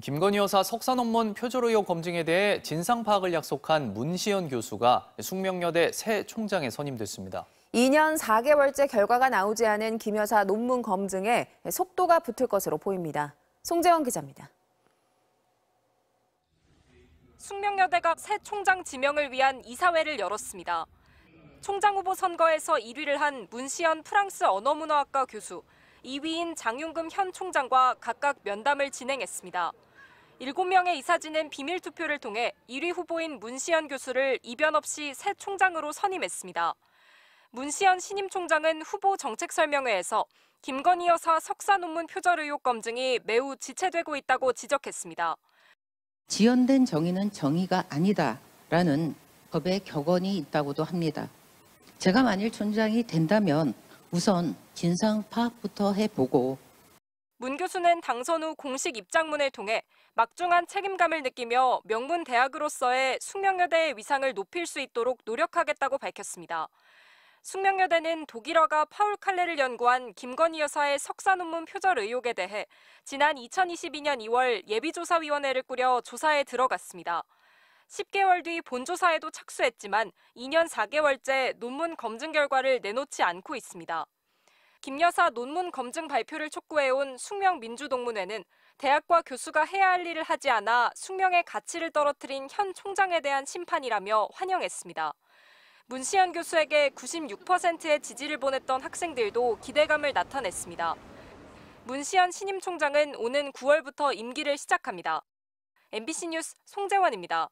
김건희 여사 석사논문 표절 의혹 검증에 대해 진상 파악을 약속한 문시연 교수가 숙명여대 새 총장에 선임됐습니다. 2년 4개월째 결과가 나오지 않은 김 여사 논문 검증에 속도가 붙을 것으로 보입니다. 송재원 기자입니다. 숙명여대가 새 총장 지명을 위한 이사회를 열었습니다. 총장 후보 선거에서 1위를 한 문시연 프랑스 언어문화학과 교수, 2위인 장윤금 현 총장과 각각 면담을 진행했습니다. 7명의 이사진은 비밀 투표를 통해 1위 후보인 문시현 교수를 이변 없이 새 총장으로 선임했습니다. 문시현 신임 총장은 후보 정책 설명회에서 김건희 여사 석사 논문 표절 의혹 검증이 매우 지체되고 있다고 지적했습니다. 지연된 정의는 정의가 아니다라는 법의 격언이 있다고도 합니다. 제가 만일 총장이 된다면 우선 진상 파악부터 해보고 문 교수는 당선 후 공식 입장문을 통해 막중한 책임감을 느끼며 명문 대학으로서의 숙명여대의 위상을 높일 수 있도록 노력하겠다고 밝혔습니다. 숙명여대는 독일어가 파울 칼레를 연구한 김건희 여사의 석사 논문 표절 의혹에 대해 지난 2022년 2월 예비조사위원회를 꾸려 조사에 들어갔습니다. 10개월 뒤 본조사에도 착수했지만 2년 4개월째 논문 검증 결과를 내놓지 않고 있습니다. 김 여사 논문 검증 발표를 촉구해온 숙명 민주동문회는 대학과 교수가 해야 할 일을 하지 않아 숙명의 가치를 떨어뜨린 현 총장에 대한 심판이라며 환영했습니다. 문시현 교수에게 96%의 지지를 보냈던 학생들도 기대감을 나타냈습니다. 문시현 신임 총장은 오는 9월부터 임기를 시작합니다. MBC 뉴스 송재원입니다.